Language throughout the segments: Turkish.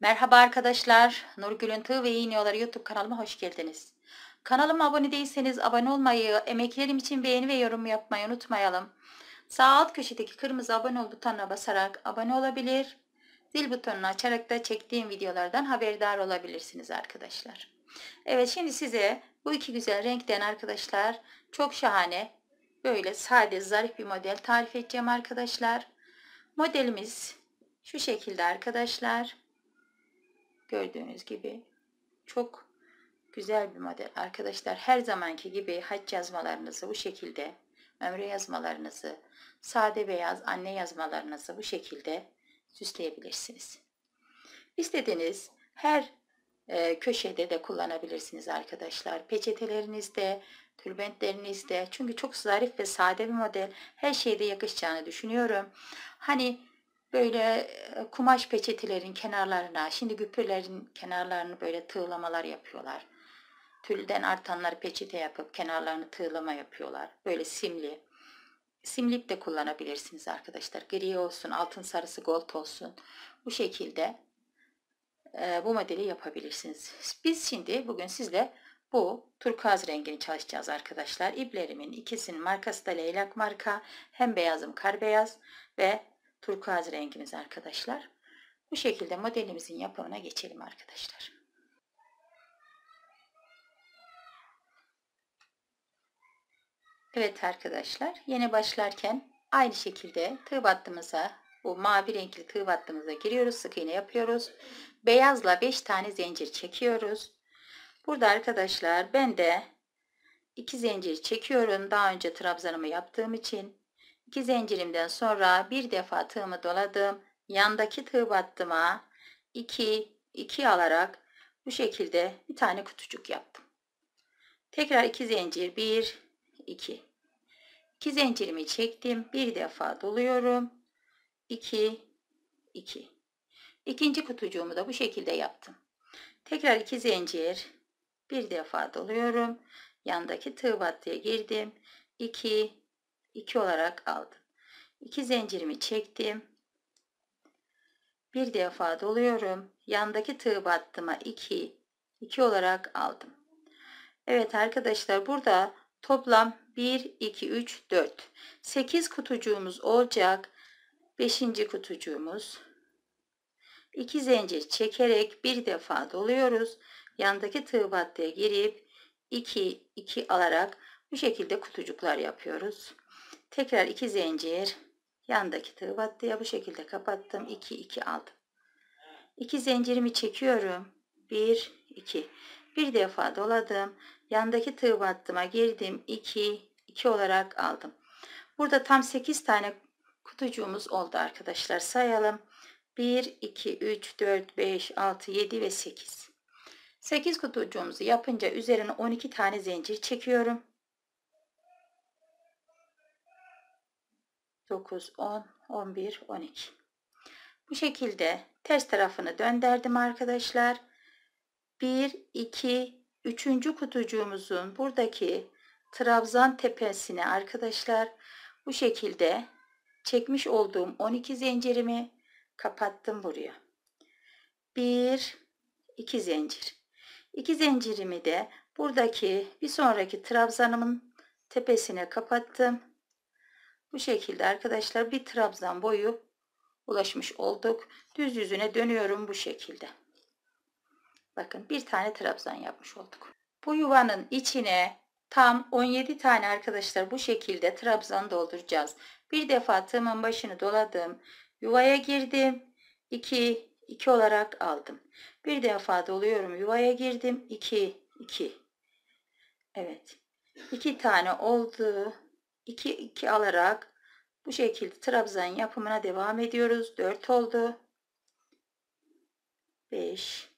Merhaba arkadaşlar, Nurgül'ün Tığ ve İğne YouTube kanalıma hoş geldiniz. Kanalıma abone değilseniz abone olmayı, emeklerim için beğeni ve yorum yapmayı unutmayalım. Sağ alt köşedeki kırmızı abone ol butonuna basarak abone olabilir, zil butonunu açarak da çektiğim videolardan haberdar olabilirsiniz arkadaşlar. Evet şimdi size bu iki güzel renkten arkadaşlar çok şahane böyle sade zarif bir model tarif edeceğim arkadaşlar. Modelimiz şu şekilde arkadaşlar. Gördüğünüz gibi çok güzel bir model. Arkadaşlar her zamanki gibi haç yazmalarınızı bu şekilde, ömre yazmalarınızı, sade beyaz anne yazmalarınızı bu şekilde süsleyebilirsiniz. İstediğiniz her e, köşede de kullanabilirsiniz arkadaşlar. Peçetelerinizde, tülbentlerinizde. Çünkü çok zarif ve sade bir model. Her şeyde yakışacağını düşünüyorum. Hani böyle e, kumaş peçetelerin kenarlarına, şimdi güpürlerin kenarlarını böyle tığlamalar yapıyorlar. Tülden artanları peçete yapıp kenarlarını tığlama yapıyorlar. Böyle simli. Simlik de kullanabilirsiniz arkadaşlar. Gri olsun, altın sarısı, gold olsun. Bu şekilde e, bu modeli yapabilirsiniz. Biz şimdi bugün sizle bu turkuaz rengini çalışacağız arkadaşlar. İplerimin ikisinin markası da leylak marka. Hem beyazım kar beyaz ve turkuaz rengimiz arkadaşlar. Bu şekilde modelimizin yapımına geçelim arkadaşlar. Evet arkadaşlar yeni başlarken aynı şekilde tığ battığımıza bu mavi renkli tığ battığımıza giriyoruz. Sık iğne yapıyoruz. Beyazla 5 tane zincir çekiyoruz. Burada arkadaşlar ben de 2 zincir çekiyorum. Daha önce trabzanımı yaptığım için İki zincirimden sonra bir defa tığımı doladım. Yandaki tığ battıma 2 2 alarak bu şekilde bir tane kutucuk yaptım. Tekrar iki zincir 1 2 2 zincirimi çektim. Bir defa doluyorum. 2 2 İkinci kutucuğumu da bu şekilde yaptım. Tekrar iki zincir bir defa doluyorum. Yandaki tığ battıya girdim. 2 2 olarak aldım. 2 zincirimi çektim. Bir defa doluyorum. Yandaki tığ battıma 2 2 olarak aldım. Evet arkadaşlar burada toplam 1 2 3 4 8 kutucuğumuz olacak. 5. kutucuğumuz 2 zincir çekerek bir defa doluyoruz. Yandaki tığ battıya girip 2 2 alarak bu şekilde kutucuklar yapıyoruz. Tekrar 2 zincir yandaki tığ battıya bu şekilde kapattım. 2 2 aldım. 2 zincirimi çekiyorum. 1 2. Bir defa doladım. Yandaki tığ battıma girdim. 2 2 olarak aldım. Burada tam 8 tane kutucuğumuz oldu arkadaşlar. Sayalım. 1 2 3 4 5 6 7 ve 8. 8 kutucuğumuzu yapınca üzerine 12 tane zincir çekiyorum. 9, 10, 11, 12. Bu şekilde ters tarafını döndürdüm arkadaşlar. 1, 2, 3. kutucuğumuzun buradaki trabzan tepesine arkadaşlar bu şekilde çekmiş olduğum 12 zincirimi kapattım buraya. 1, 2 zincir. 2 zincirimi de buradaki bir sonraki trabzanımın tepesine kapattım. Bu şekilde arkadaşlar bir trabzan boyu ulaşmış olduk. Düz yüzüne dönüyorum bu şekilde. Bakın bir tane trabzan yapmış olduk. Bu yuvanın içine tam 17 tane arkadaşlar bu şekilde trabzan dolduracağız. Bir defa tığımın başını doladım. Yuvaya girdim. 2 2 olarak aldım. Bir defa doluyorum. Yuvaya girdim. 2 2. Evet. 2 tane oldu. 2 2 alarak bu şekilde trabzan yapımına devam ediyoruz. 4 oldu. 5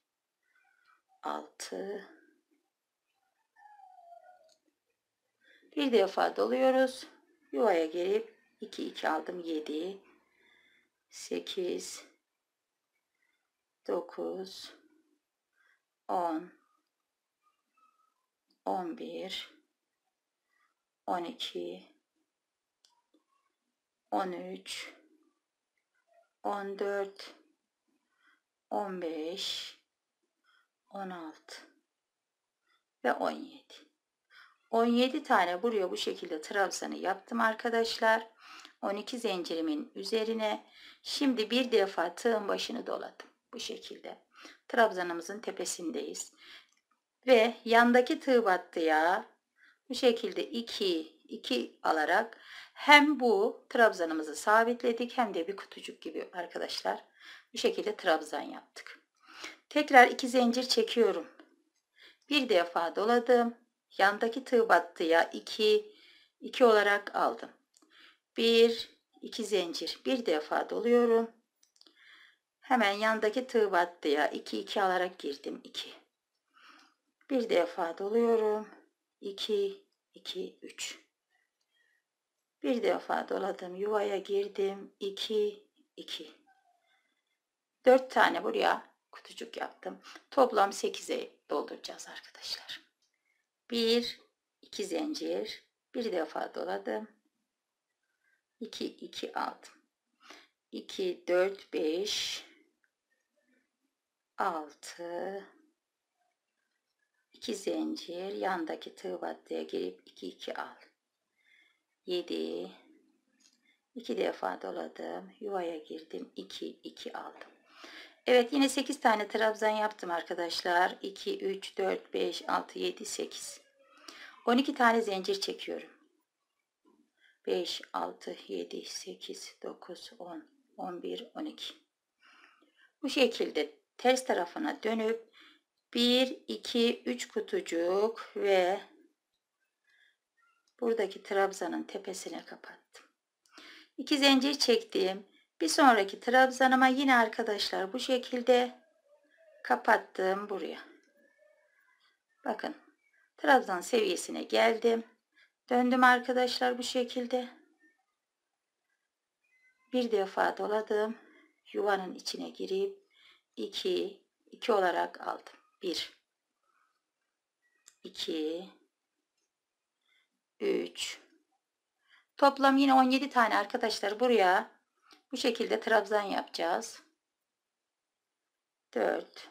6 bir defa doluyoruz. Yuvaya gelip 2 2 aldım 7 8 9 10 11 12 13 14 15 16 ve 17 17 tane buraya bu şekilde trabzanı yaptım arkadaşlar 12 zincirimin üzerine şimdi bir defa tığın başını doladım bu şekilde trabzanımızın tepesindeyiz ve yandaki tığ battıya bu şekilde 2, 2 alarak hem bu trabzanımızı sabitledik hem de bir kutucuk gibi arkadaşlar. Bu şekilde trabzan yaptık. Tekrar 2 zincir çekiyorum. Bir defa doladım. Yandaki tığ battıya 2, 2 olarak aldım. 1, 2 zincir. Bir defa doluyorum. Hemen yandaki tığ battıya 2, 2 alarak girdim. 2. Bir defa doluyorum. 2, 2, 3. Bir defa doladım. Yuvaya girdim. 2, 2. 4 tane buraya kutucuk yaptım. Toplam 8'e dolduracağız arkadaşlar. 1, 2 zincir. Bir defa doladım. 2, 2 aldım. 2, 4, 5, 6, 2 zincir yandaki tığ battıya girip 2 2 al 7 2 defa doladım yuvaya girdim 2 2 aldım Evet yine 8 tane trabzan yaptım arkadaşlar 2 3 4 5 6 7 8 12 tane zincir çekiyorum 5 6 7 8 9 10 11 12 bu şekilde ters tarafına dönüp 1, 2, 3 kutucuk ve buradaki trabzanın tepesine kapattım. 2 zincir çektim. Bir sonraki trabzanıma yine arkadaşlar bu şekilde kapattım buraya. Bakın trabzan seviyesine geldim. Döndüm arkadaşlar bu şekilde. Bir defa doladım. Yuvanın içine girip 2 2 olarak aldım. 1 2 3 Toplam yine 17 tane arkadaşlar buraya bu şekilde trabzan yapacağız. 4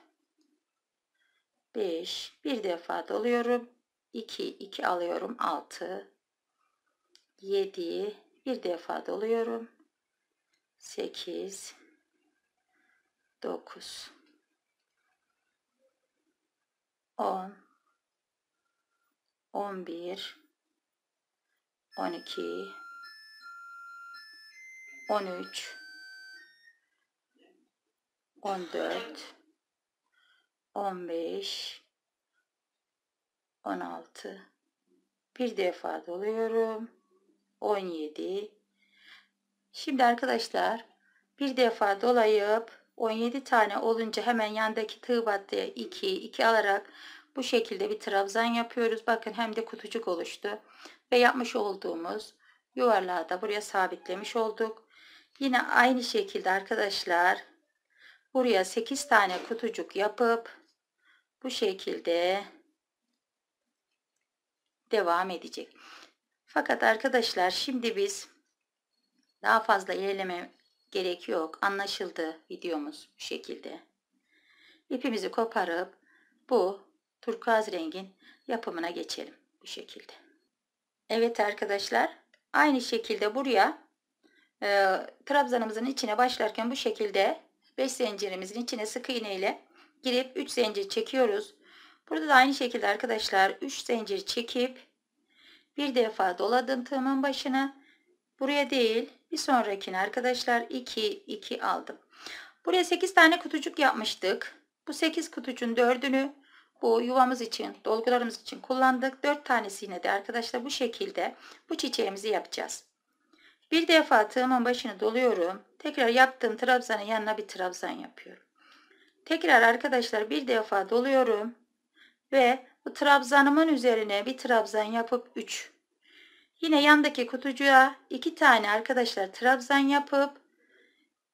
5 bir defa doluyorum. 2 2 alıyorum 6 7 bir defa doluyorum. 8 9 10, 11, 12, 13, 14, 15, 16, Bir defa doluyorum. 17. Şimdi arkadaşlar bir defa dolayıp 17 tane olunca hemen yandaki tığ battıya 2 2 alarak bu şekilde bir trabzan yapıyoruz. Bakın hem de kutucuk oluştu. Ve yapmış olduğumuz yuvarlağı da buraya sabitlemiş olduk. Yine aynı şekilde arkadaşlar buraya 8 tane kutucuk yapıp bu şekilde devam edecek. Fakat arkadaşlar şimdi biz daha fazla ilerleme gerek yok. Anlaşıldı videomuz bu şekilde. İpimizi koparıp bu turkuaz rengin yapımına geçelim bu şekilde. Evet arkadaşlar aynı şekilde buraya e, trabzanımızın içine başlarken bu şekilde 5 zincirimizin içine sık iğne ile girip 3 zincir çekiyoruz. Burada da aynı şekilde arkadaşlar 3 zincir çekip bir defa doladım tığımın başına Buraya değil bir sonrakine arkadaşlar 2 2 aldım. Buraya 8 tane kutucuk yapmıştık. Bu 8 kutucun 4'ünü bu yuvamız için dolgularımız için kullandık. 4 tanesini de arkadaşlar bu şekilde bu çiçeğimizi yapacağız. Bir defa tığımın başını doluyorum. Tekrar yaptığım trabzanın yanına bir trabzan yapıyorum. Tekrar arkadaşlar bir defa doluyorum. Ve bu trabzanımın üzerine bir trabzan yapıp 3 Yine yandaki kutucuğa iki tane arkadaşlar trabzan yapıp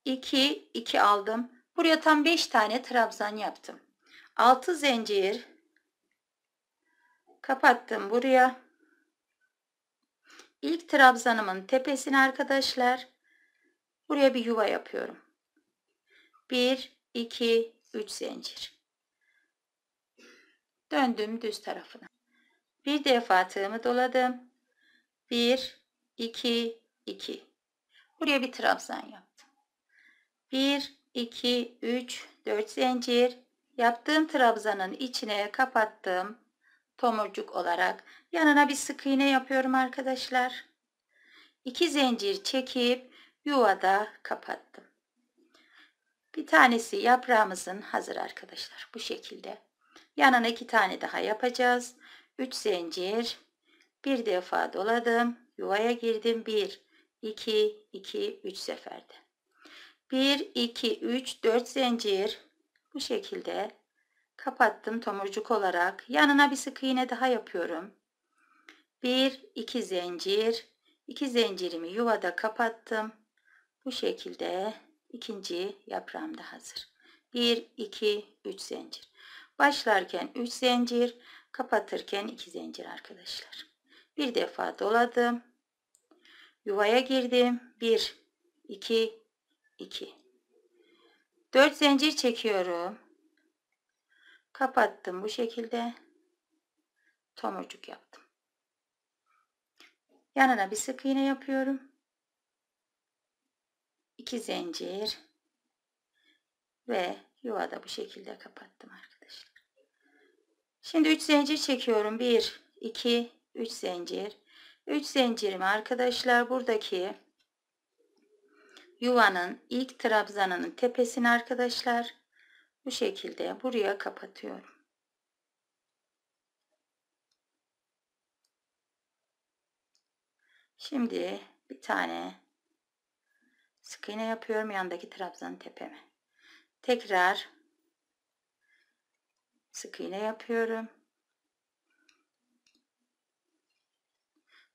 2 2 aldım. Buraya tam 5 tane trabzan yaptım. 6 zincir kapattım buraya. İlk trabzanımın tepesine arkadaşlar buraya bir yuva yapıyorum. 1 2 3 zincir. Döndüm düz tarafına. Bir defa tığımı doladım. 1, 2, 2. Buraya bir trabzan yaptım. 1, 2, 3, 4 zincir. Yaptığım trabzanın içine kapattığım tomurcuk olarak yanına bir sık iğne yapıyorum arkadaşlar. 2 zincir çekip yuvada kapattım. Bir tanesi yaprağımızın hazır arkadaşlar. Bu şekilde. Yanına iki tane daha yapacağız. 3 zincir bir defa doladım. Yuvaya girdim. 1, 2, 2, 3 seferde. 1, 2, 3, 4 zincir. Bu şekilde kapattım tomurcuk olarak. Yanına bir sık iğne daha yapıyorum. 1, 2 zincir. 2 zincirimi yuvada kapattım. Bu şekilde ikinci yaprağım da hazır. 1, 2, 3 zincir. Başlarken 3 zincir, kapatırken 2 zincir arkadaşlar bir defa doladım yuvaya girdim 1 2 2 4 zincir çekiyorum kapattım bu şekilde tomurcuk yaptım yanına bir sık iğne yapıyorum 2 zincir ve yuvada bu şekilde kapattım arkadaşlar şimdi 3 zincir çekiyorum 1 2 3 zincir 3 zincirimi arkadaşlar buradaki yuvanın ilk trabzanının tepesini arkadaşlar bu şekilde buraya kapatıyorum. Şimdi bir tane sık iğne yapıyorum yandaki trabzanın tepeme. Tekrar sık iğne yapıyorum.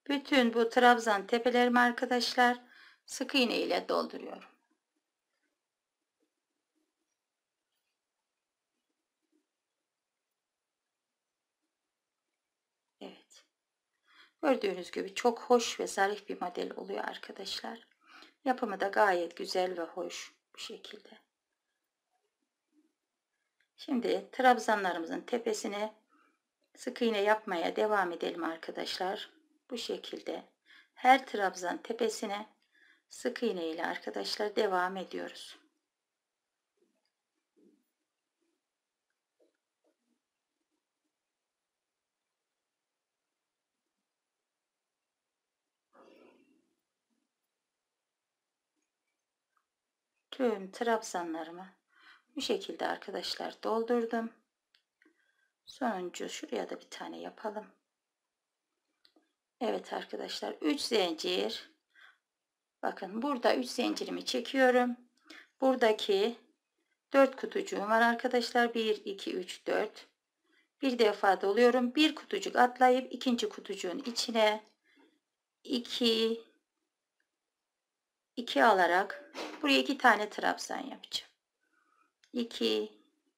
Bütün bu trabzan tepelerimi arkadaşlar sık iğne ile dolduruyorum. Evet. Gördüğünüz gibi çok hoş ve zarif bir model oluyor arkadaşlar. Yapımı da gayet güzel ve hoş bu şekilde. Şimdi trabzanlarımızın tepesine sık iğne yapmaya devam edelim arkadaşlar. Bu şekilde her trabzan tepesine sık iğne ile arkadaşlar devam ediyoruz. tüm trabzanlarımı bu şekilde arkadaşlar doldurdum. Sonuncu şuraya da bir tane yapalım. Evet arkadaşlar 3 zincir. Bakın burada 3 zincirimi çekiyorum. Buradaki 4 kutucuğum var arkadaşlar. 1 2 3 4. Bir defa doluyorum. Bir kutucuk atlayıp ikinci kutucuğun içine 2 2 alarak buraya 2 tane trabzan yapacağım. 2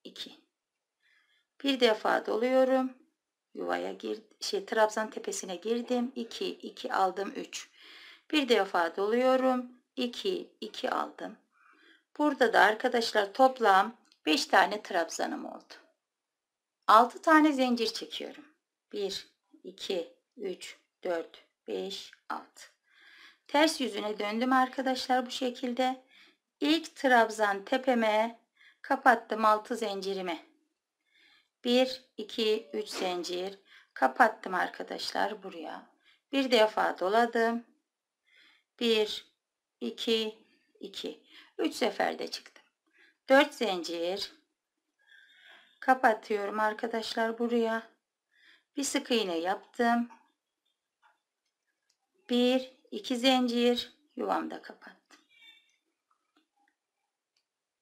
2 bir defa doluyorum yuvaya gir şey trabzan tepesine girdim. 2 2 aldım 3. Bir defa doluyorum. 2 2 aldım. Burada da arkadaşlar toplam 5 tane trabzanım oldu. 6 tane zincir çekiyorum. 1 2 3 4 5 6. Ters yüzüne döndüm arkadaşlar bu şekilde. İlk trabzan tepeme kapattım altı zincirimi. 1 2 3 zincir kapattım arkadaşlar buraya bir defa doladım 1 2 2 3 seferde çıktım 4 zincir kapatıyorum arkadaşlar buraya bir sık iğne yaptım 1 2 zincir yuvamda kapattım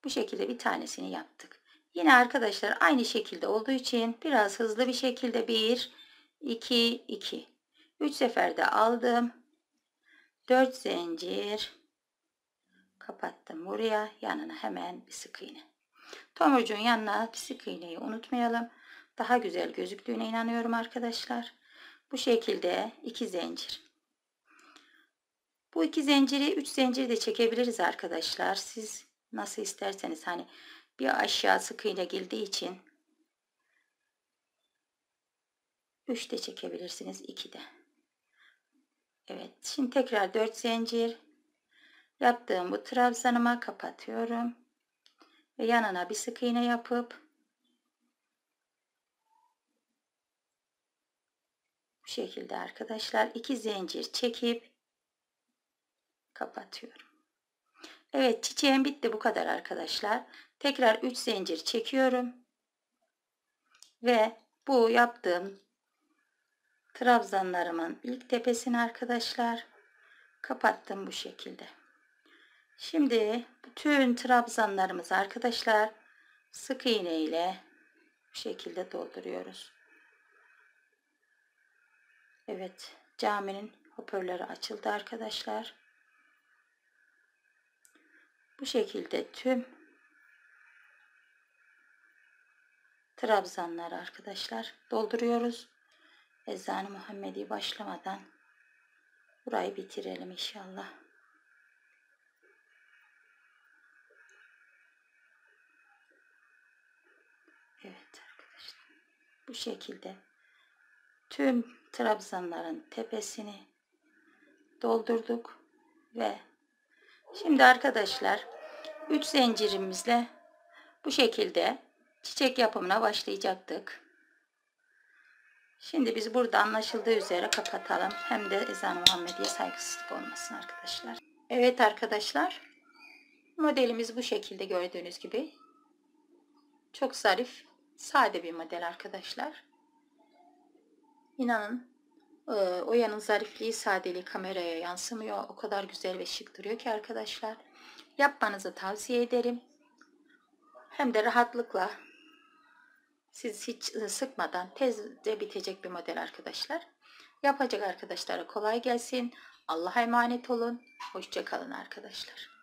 bu şekilde bir tanesini yaptık Yine arkadaşlar aynı şekilde olduğu için biraz hızlı bir şekilde 1, 2, 2. 3 seferde aldım. 4 zincir. Kapattım buraya. Yanına hemen bir sık iğne. Tomurcuğun yanına bir sık iğneyi unutmayalım. Daha güzel gözüktüğüne inanıyorum arkadaşlar. Bu şekilde 2 zincir. Bu iki zinciri 3 zincir de çekebiliriz arkadaşlar. Siz nasıl isterseniz hani bir aşağısı kıyla girdiği için 3 de çekebilirsiniz 2 de. Evet şimdi tekrar 4 zincir yaptığım bu trabzanıma kapatıyorum ve yanına bir sık iğne yapıp bu şekilde arkadaşlar 2 zincir çekip kapatıyorum. Evet çiçeğim bitti bu kadar arkadaşlar. Tekrar 3 zincir çekiyorum. Ve bu yaptığım trabzanlarımın ilk tepesini arkadaşlar kapattım bu şekilde. Şimdi bütün trabzanlarımızı arkadaşlar sık iğne ile bu şekilde dolduruyoruz. Evet caminin hoparlörü açıldı arkadaşlar. Bu şekilde tüm trabzanlar arkadaşlar dolduruyoruz. Ezan-ı Muhammedi başlamadan burayı bitirelim inşallah. Evet arkadaşlar bu şekilde tüm trabzanların tepesini doldurduk ve şimdi arkadaşlar 3 zincirimizle bu şekilde çiçek yapımına başlayacaktık. Şimdi biz burada anlaşıldığı üzere kapatalım. Hem de ezan Muhammediye saygısızlık olmasın arkadaşlar. Evet arkadaşlar. Modelimiz bu şekilde gördüğünüz gibi. Çok zarif, sade bir model arkadaşlar. İnanın e, Oya'nın zarifliği, sadeliği kameraya yansımıyor. O kadar güzel ve şık duruyor ki arkadaşlar. Yapmanızı tavsiye ederim. Hem de rahatlıkla siz hiç e, sıkmadan tezce bitecek bir model arkadaşlar. Yapacak arkadaşlara kolay gelsin. Allah'a emanet olun. Hoşçakalın arkadaşlar.